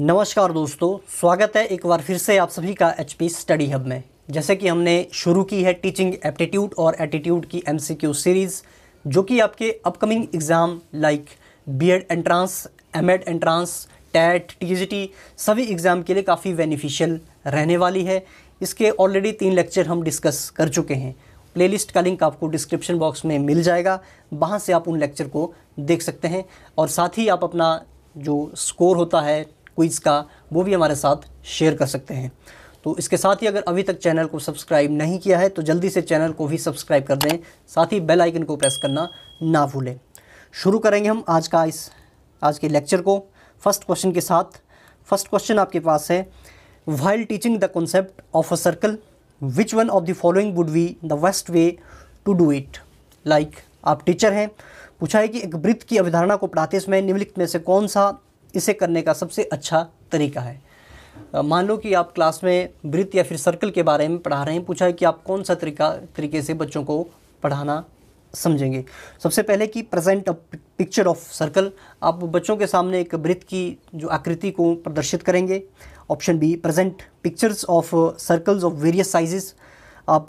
नमस्कार दोस्तों स्वागत है एक बार फिर से आप सभी का एच स्टडी हब में जैसे कि हमने शुरू की है टीचिंग एप्टीट्यूड और एटीट्यूड की एम सीरीज़ जो कि आपके upcoming exam like B Ed entrance M Ed entrance TAT T सभी एग्ज़ाम के लिए काफ़ी बेनिफिशियल रहने वाली है इसके ऑलरेडी तीन लेक्चर हम डिस्कस कर चुके हैं प्लेलिस्ट का लिंक आपको डिस्क्रिप्शन बॉक्स में मिल जाएगा वहाँ से आप उन लेक्चर को देख सकते हैं और साथ ही आप अपना जो स्कोर होता है क्विज़ का वो भी हमारे साथ शेयर कर सकते हैं तो इसके साथ ही अगर अभी तक चैनल को सब्सक्राइब नहीं किया है तो जल्दी से चैनल को भी सब्सक्राइब कर दें साथ ही बेल आइकन को प्रेस करना ना भूलें शुरू करेंगे हम आज का इस आज के लेक्चर को फर्स्ट क्वेश्चन के साथ फर्स्ट क्वेश्चन आपके पास है while teaching the concept of a circle which one of the following would be the best way to do it like आप टीचर हैं पूछा है कि एक वृत्त की अवधारणा को पढ़ाते समय निम्नलिखित में से कौन सा इसे करने का सबसे अच्छा तरीका है मान लो कि आप क्लास में वृत्त या फिर सर्कल के बारे में पढ़ा रहे हैं पूछा है कि आप कौन सा तरीका तरीके से बच्चों को पढ़ाना समझेंगे सबसे पहले कि प्रेजेंट पिक्चर ऑफ सर्कल आप बच्चों के सामने एक वृत्त की जो आकृति को प्रदर्शित करेंगे option B present pictures of circles of various sizes आप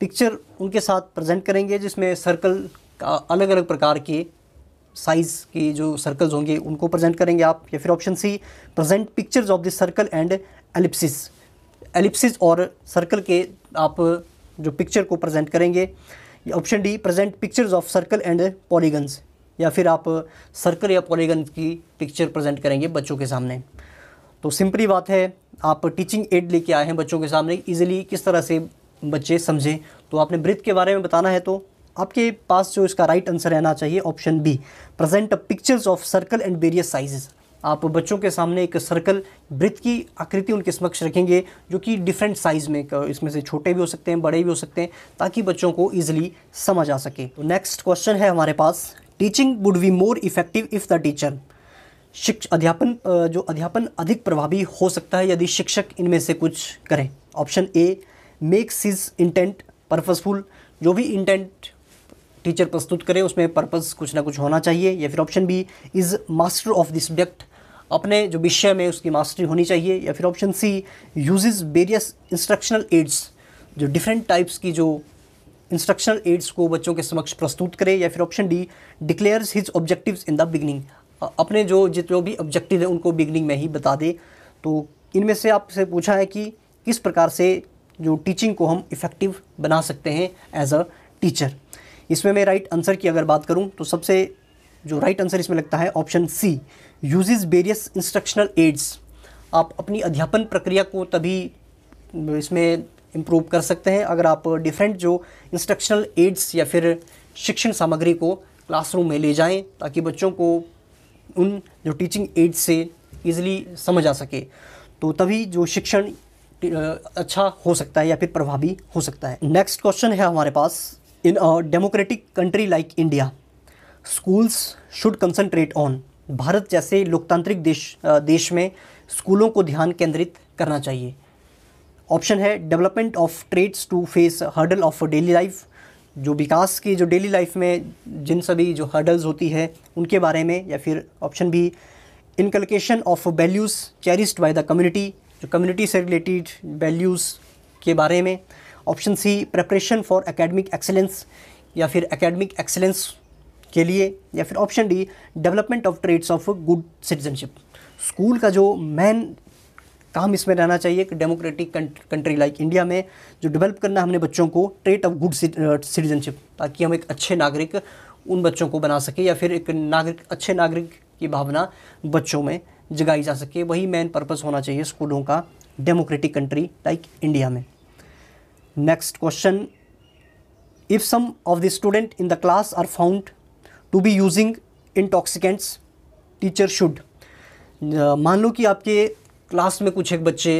पिक्चर उनके साथ प्रेजेंट करेंगे जिसमें सर्कल का अलग अलग प्रकार के साइज़ की जो सर्कल्स होंगे उनको प्रेजेंट करेंगे आप या फिर option C present pictures of the circle and ellipsis ellipsis और सर्कल के आप जो पिक्चर को प्रेजेंट करेंगे option D present pictures of circle and polygons या फिर आप सर्कल या पॉलीगन की पिक्चर प्रेजेंट करेंगे बच्चों के सामने तो सिंपली बात है आप टीचिंग एड लेके आए हैं बच्चों के सामने इजीली किस तरह से बच्चे समझें तो आपने ब्रिथ के बारे में बताना है तो आपके पास जो इसका राइट आंसर रहना चाहिए option B present pictures of circle and various sizes आप बच्चों के सामने एक सर्कल वृत्त की आकृति उनके समक्ष रखेंगे जो कि डिफरेंट साइज़ में इसमें से छोटे भी हो सकते हैं बड़े भी हो सकते हैं ताकि बच्चों को ईजिली समझ आ सके तो नेक्स्ट क्वेश्चन है हमारे पास teaching would be more effective if the teacher शिक्ष अध्यापन जो अध्यापन अधिक प्रभावी हो सकता है यदि शिक्षक इनमें से कुछ करें option A makes his intent purposeful जो भी इंटेंट टीचर प्रस्तुत करे उसमें पर्पस कुछ ना कुछ होना चाहिए या फिर option B is master of the subject अपने जो विषय में उसकी मास्टरी होनी चाहिए या फिर option C uses various instructional aids जो डिफरेंट टाइप्स की जो इंस्ट्रक्शनल एड्स को बच्चों के समक्ष प्रस्तुत करे या फिर option D declares his objectives in the beginning अपने जो जितने भी ऑब्जेक्टिव हैं उनको बिगनिंग में ही बता दे तो इनमें से आपसे पूछा है कि किस प्रकार से जो टीचिंग को हम इफ़ेक्टिव बना सकते हैं एज अ टीचर इसमें मैं राइट आंसर की अगर बात करूँ तो सबसे जो राइट आंसर इसमें लगता है option C uses various instructional aids आप अपनी अध्यापन प्रक्रिया को तभी इसमें इम्प्रूव कर सकते हैं अगर आप डिफरेंट जो इंस्ट्रक्शनल एड्स या फिर शिक्षण सामग्री को क्लासरूम में ले जाएं ताकि बच्चों को उन जो टीचिंग एड्स से ईजिली समझ आ सके तो तभी जो शिक्षण अच्छा हो सकता है या फिर प्रभावी हो सकता है नेक्स्ट क्वेश्चन है हमारे पास In a democratic country like India, schools should concentrate on Bharat जैसे लोकतांत्रिक देश देश में स्कूलों को ध्यान केंद्रित करना चाहिए ऑप्शन है development of traits to face hurdle of daily life जो विकास की जो डेली लाइफ में जिन सभी जो हर्डल्स होती है उनके बारे में या फिर ऑप्शन भी inculcation of values cherished by the community जो कम्युनिटी से रिलेटेड वैल्यूज़ के बारे में option C preparation for academic excellence या फिर एकेडमिक एक्सेलेंस के लिए या फिर option D development of traits of good citizenship school का जो मेन काम इसमें रहना चाहिए कि डेमोक्रेटिक कंट्री लाइक इंडिया में जो डेवलप करना हमने बच्चों को ट्रेट ऑफ गुड सिटीजनशिप ताकि हम एक अच्छे नागरिक उन बच्चों को बना सके या फिर एक नागरिक अच्छे नागरिक की भावना बच्चों में जगाई जा सके वही मेन पर्पस होना चाहिए स्कूलों का डेमोक्रेटिक कंट्री लाइक इंडिया में next question if some of the student in the class are found to be using intoxicants, teacher should uh, मान लो कि आपके क्लास में कुछ एक बच्चे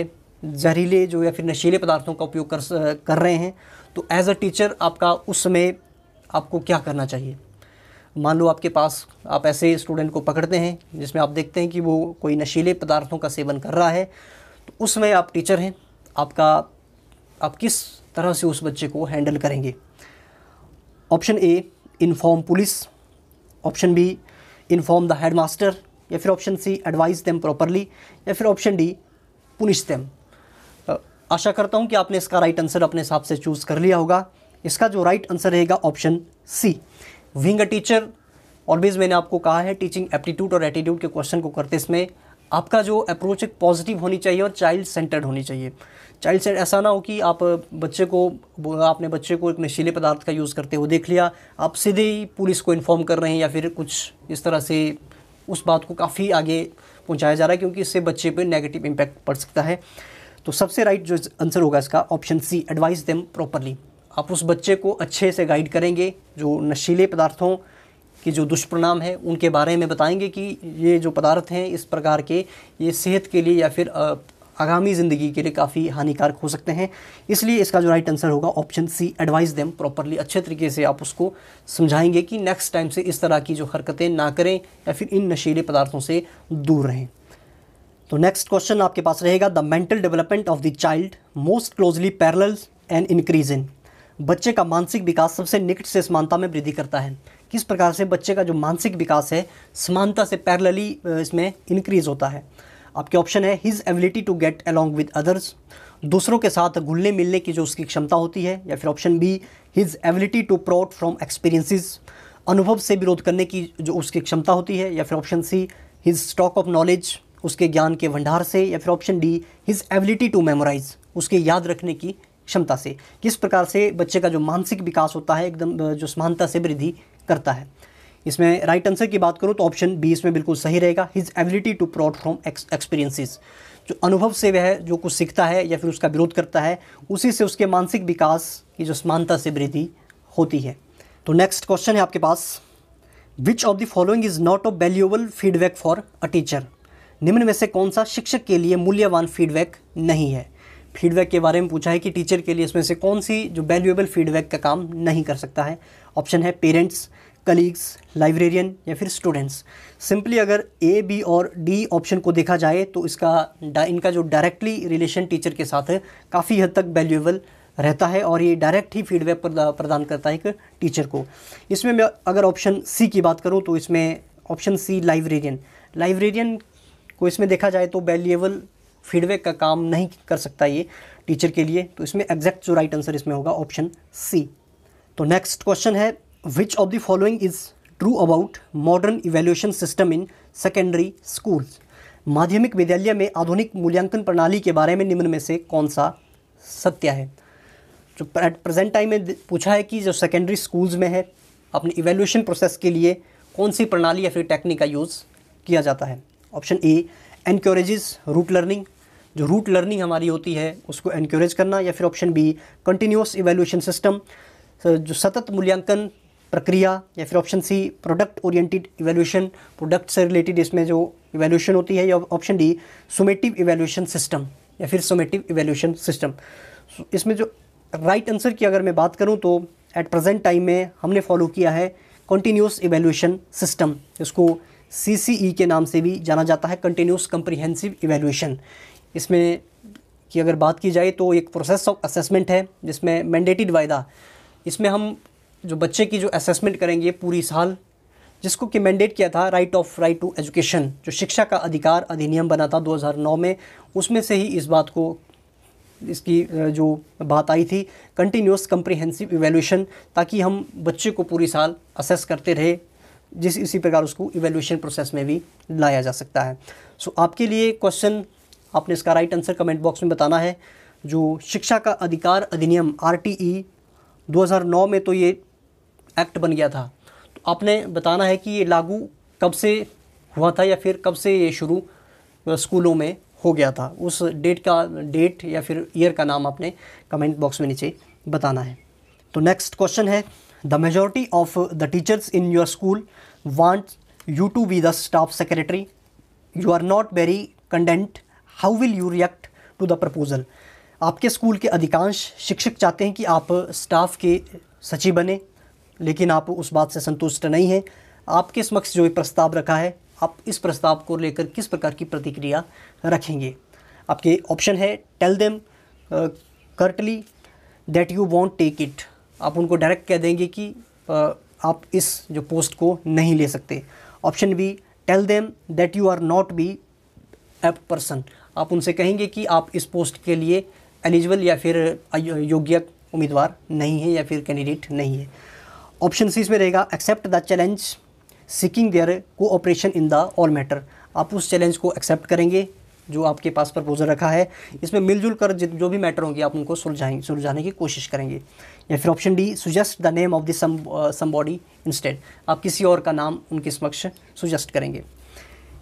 जहरीले जो या फिर नशीले पदार्थों का उपयोग कर कर रहे हैं तो एज अ टीचर आपका उस समय आपको क्या करना चाहिए मान लो आपके पास आप ऐसे स्टूडेंट को पकड़ते हैं जिसमें आप देखते हैं कि वो कोई नशीले पदार्थों का सेवन कर रहा है तो उसमें आप टीचर हैं आपका आप किस तरह से उस बच्चे को हैंडल करेंगे option A inform police option B inform the head master या फिर option C advise them properly या फिर ऑप्शन डी पुनिश देम आशा करता हूँ कि आपने इसका राइट आंसर अपने हिसाब से चूज़ कर लिया होगा इसका जो राइट आंसर रहेगा option C being a teacher always मैंने आपको कहा है टीचिंग एप्टीट्यूड और एटीट्यूड के क्वेश्चन को करते इसमें आपका जो अप्रोच एक पॉजिटिव होनी चाहिए और चाइल्ड सेंटर्ड होनी चाहिए चाइल्ड सेंटर ऐसा ना हो कि आप बच्चे को आपने बच्चे को एक नशीले पदार्थ का यूज़ करते हुए देख लिया आप सीधे ही पुलिस को इन्फॉर्म कर रहे हैं या फिर कुछ इस तरह से उस बात को काफ़ी आगे पहुंचाया जा रहा है क्योंकि इससे बच्चे पर नेगेटिव इम्पैक्ट पड़ सकता है तो सबसे राइट जो आंसर होगा इसका option C advise them properly आप उस बच्चे को अच्छे से गाइड करेंगे जो नशीले पदार्थों के जो दुष्परिणाम है उनके बारे में बताएंगे कि ये जो पदार्थ हैं इस प्रकार के ये सेहत के लिए या फिर आगामी ज़िंदगी के लिए काफ़ी हानिकारक हो सकते हैं इसलिए इसका जो राइट आंसर होगा option C advise them properly अच्छे तरीके से आप उसको समझाएंगे कि नेक्स्ट टाइम से इस तरह की जो हरकतें ना करें या फिर इन नशीले पदार्थों से दूर रहें तो नेक्स्ट क्वेश्चन आपके पास रहेगा the mental development of the child most closely parallel and increase in बच्चे का मानसिक विकास सबसे निकट से समानता में वृद्धि करता है किस प्रकार से बच्चे का जो मानसिक विकास है समानता से पैरलली इसमें इंक्रीज होता है आपके ऑप्शन है his ability to get along with others दूसरों के साथ घुलने मिलने की जो उसकी क्षमता होती है या फिर option B his ability to profit from experiences अनुभव से विरोध करने की जो उसकी क्षमता होती है या फिर option C his stock of knowledge उसके ज्ञान के भंडार से या फिर option D his ability to memorize उसके याद रखने की क्षमता से किस प्रकार से बच्चे का जो मानसिक विकास होता है एकदम जो समानता से वृद्धि करता है इसमें राइट आंसर की बात करूँ तो ऑप्शन बी इसमें बिल्कुल सही रहेगा his ability to profit from experiences जो अनुभव से वह जो कुछ सीखता है या फिर उसका विरोध करता है उसी से उसके मानसिक विकास की जो समानता से वृद्धि होती है तो नेक्स्ट क्वेश्चन है आपके पास which of the following is not a valuable feedback for a teacher निम्न में से कौन सा शिक्षक के लिए मूल्यवान फीडबैक नहीं है फीडबैक के बारे में पूछा है कि टीचर के लिए इसमें से कौन सी जो वैल्यूएबल फीडबैक का काम नहीं कर सकता है ऑप्शन है पेरेंट्स कलीग्स लाइब्रेरियन या फिर स्टूडेंट्स सिंपली अगर ए बी और डी ऑप्शन को देखा जाए तो इसका इनका जो डायरेक्टली रिलेशन टीचर के साथ है काफ़ी हद तक वैल्यूएबल रहता है और ये डायरेक्ट ही फीडबैक प्रदान करता है एक टीचर को इसमें मैं अगर ऑप्शन सी की बात करूँ तो इसमें ऑप्शन सी लाइब्रेरियन लाइब्रेरियन को इसमें देखा जाए तो वैल्यूएबल फीडबैक का काम नहीं कर सकता ये टीचर के लिए तो इसमें एग्जैक्ट जो राइट आंसर इसमें होगा ऑप्शन सी तो नेक्स्ट क्वेश्चन है which of the following is true about modern evaluation system in secondary schools माध्यमिक विद्यालय में आधुनिक मूल्यांकन प्रणाली के बारे में निम्न में से कौन सा सत्य है जो एट प्रेजेंट टाइम में पूछा है कि जो सेकेंडरी स्कूल्स में है अपने इवेल्यूशन प्रोसेस के लिए कौन सी प्रणाली या फिर टेक्निक का यूज़ किया जाता है option A encourages rote learning जो रूट लर्निंग हमारी होती है उसको इनक्रेज करना या फिर option B continuous evaluation system जो सतत मूल्यांकन प्रक्रिया या फिर option C product oriented evaluation product से रिलेटेड इसमें जो इवेल्यूशन होती है या option D summative evaluation system या फिर सोमेटिव इवेल्यूशन सिस्टम इसमें जो राइट right आंसर की अगर मैं बात करूँ तो एट प्रेजेंट टाइम में हमने फॉलो किया है कंटिन्यूस इवेल्यूशन सिस्टम इसको सी e के नाम से भी जाना जाता है कंटिन्यूस कंप्रीहेंसिव इवेल्यूशन इसमें कि अगर बात की जाए तो एक प्रोसेस ऑफ असेसमेंट है जिसमें मैंडेटेड वायदा इसमें हम जो बच्चे की जो असेसमेंट करेंगे पूरी साल जिसको कि मैंडेट किया था right of right to education जो शिक्षा का अधिकार अधिनियम बना था 2009 में उसमें से ही इस बात को इसकी जो बात आई थी कंटिन्यूस कंप्रिहेंसिव इवेल्यूशन ताकि हम बच्चे को पूरी साल असेस करते रहे जिस इसी प्रकार उसको इवेल्यूशन प्रोसेस में भी लाया जा सकता है सो so, आपके लिए क्वेश्चन आपने इसका राइट आंसर कमेंट बॉक्स में बताना है जो शिक्षा का अधिकार अधिनियम आर e 2009 में तो ये एक्ट बन गया था तो आपने बताना है कि ये लागू कब से हुआ था या फिर कब से ये शुरू स्कूलों में हो गया था उस डेट का डेट या फिर ईयर का नाम आपने कमेंट बॉक्स में नीचे बताना है तो नेक्स्ट क्वेश्चन है the majority of the teachers in your school want you to be the staff secretary you are not very content how will you react to the proposal आपके school के अधिकांश शिक्षक चाहते हैं कि आप स्टाफ के सचिव बने लेकिन आप उस बात से संतुष्ट नहीं हैं आपके समक्ष जो प्रस्ताव रखा है आप इस प्रस्ताव को लेकर किस प्रकार की प्रतिक्रिया रखेंगे आपके ऑप्शन है tell them curtly that you won't take it आप उनको डायरेक्ट कह देंगे कि uh, आप इस जो पोस्ट को नहीं ले सकते option B tell them that you are not be a person आप उनसे कहेंगे कि आप इस पोस्ट के लिए एलिजिबल या फिर योग्य उम्मीदवार नहीं है या फिर कैंडिडेट नहीं है ऑप्शन सी इसमें रहेगा accept the challenge seeking their cooperation in the all matter आप उस चैलेंज को एक्सेप्ट करेंगे जो आपके पास प्रपोजल रखा है इसमें मिलजुल कर जो भी मैटर होंगे आप उनको सुलझाएंगे सुलझाने की कोशिश करेंगे या फिर option D suggest the name of the somebody instead आप किसी और का नाम उनके समक्ष सुजेस्ट करेंगे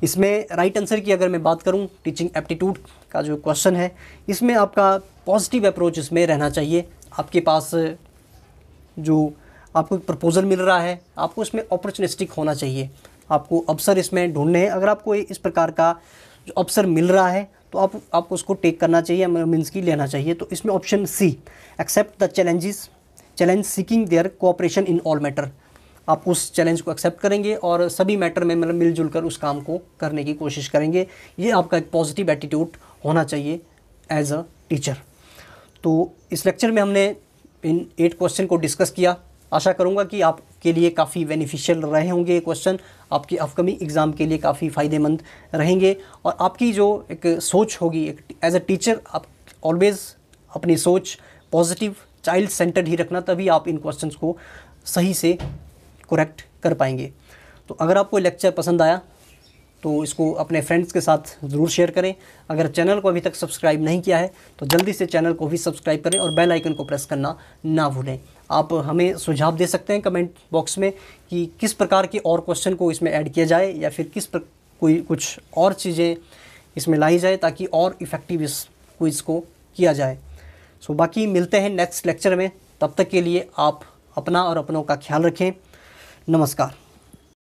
इसमें राइट आंसर की अगर मैं बात करूँ टीचिंग एप्टीट्यूड का जो क्वेश्चन है इसमें आपका पॉजिटिव अप्रोच इसमें रहना चाहिए आपके पास जो आपको प्रपोज़ल मिल रहा है आपको इसमें अपॉर्चुनिस्टिक होना चाहिए आपको अवसर इसमें ढूंढने हैं अगर आपको इस प्रकार का जो अवसर मिल रहा है तो आप आपको उसको टेक करना चाहिए मीन्स मतलब की लेना चाहिए तो इसमें option C accept the challenges challenge seeking their cooperation in all matter आप उस चैलेंज को एक्सेप्ट करेंगे और सभी मैटर में मतलब मिलजुल कर उस काम को करने की कोशिश करेंगे ये आपका एक पॉजिटिव एटीट्यूड होना चाहिए एज अ टीचर तो इस लेक्चर में हमने इन एट क्वेश्चन को डिस्कस किया आशा करूँगा कि आपके लिए काफ़ी बेनिफिशियल रहे होंगे ये क्वेश्चन आपके अपकमिंग एग्ज़ाम के लिए काफ़ी फ़ायदेमंद रहेंगे और आपकी जो एक सोच होगी एक एज अ टीचर आप ऑलवेज़ अपनी सोच पॉजिटिव चाइल्ड सेंटर्ड ही रखना तभी आप इन क्वेश्चंस को सही से करेक्ट कर पाएंगे तो अगर आपको लेक्चर पसंद आया तो इसको अपने फ्रेंड्स के साथ ज़रूर शेयर करें अगर चैनल को अभी तक सब्सक्राइब नहीं किया है तो जल्दी से चैनल को भी सब्सक्राइब करें और बेल आइकन को प्रेस करना ना भूलें आप हमें सुझाव दे सकते हैं कमेंट बॉक्स में कि किस प्रकार के और क्वेश्चन को इसमें ऐड किया जाए या फिर किस कोई कुछ और चीज़ें इसमें लाई जाए ताकि और इफ़ेक्टिव इस क्विज़ को किया जाए सो बाकी मिलते हैं नेक्स्ट लेक्चर में तब तक के लिए आप अपना और अपनों का ख्याल रखें नमस्कार